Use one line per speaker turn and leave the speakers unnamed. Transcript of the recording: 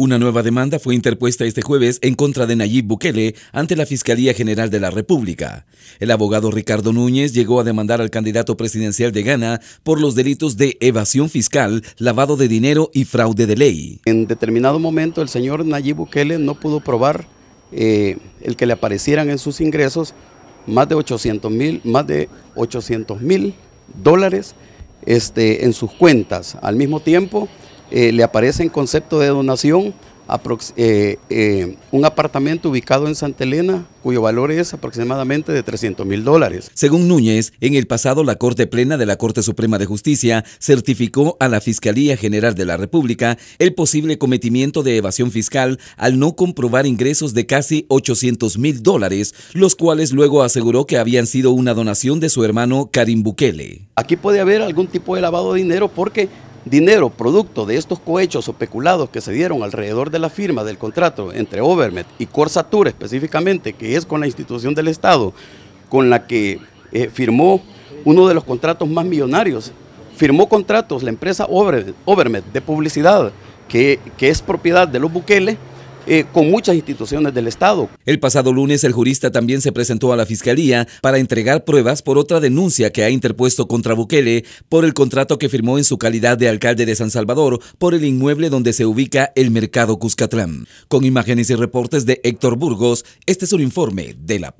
Una nueva demanda fue interpuesta este jueves en contra de Nayib Bukele ante la Fiscalía General de la República. El abogado Ricardo Núñez llegó a demandar al candidato presidencial de Ghana
por los delitos de evasión fiscal, lavado de dinero y fraude de ley. En determinado momento el señor Nayib Bukele no pudo probar eh, el que le aparecieran en sus ingresos más de 800 mil, más de 800 mil dólares este, en sus cuentas. Al mismo tiempo eh, le aparece en concepto de donación eh, eh, un apartamento ubicado en Santa Elena cuyo valor es aproximadamente de 300 mil dólares. Según Núñez, en el pasado la Corte Plena de la Corte Suprema
de Justicia certificó a la Fiscalía General de la República el posible cometimiento de evasión fiscal al no comprobar ingresos de casi 800 mil dólares, los cuales luego aseguró que habían sido una donación de su hermano Karim Bukele. Aquí puede haber algún
tipo de lavado de dinero porque dinero producto de estos cohechos o peculados que se dieron alrededor de la firma del contrato entre Overmet y Corsatur específicamente, que es con la institución del Estado, con la que eh, firmó uno de los contratos más millonarios. Firmó contratos la empresa Overmet, de publicidad, que, que es propiedad de los Buqueles, eh, con muchas instituciones del Estado. El pasado lunes el jurista también se
presentó a la Fiscalía para entregar pruebas por otra denuncia que ha interpuesto contra Bukele por el contrato que firmó en su calidad de alcalde de San Salvador por el inmueble donde se ubica el mercado Cuscatlán. Con imágenes y reportes de Héctor Burgos, este es un informe de la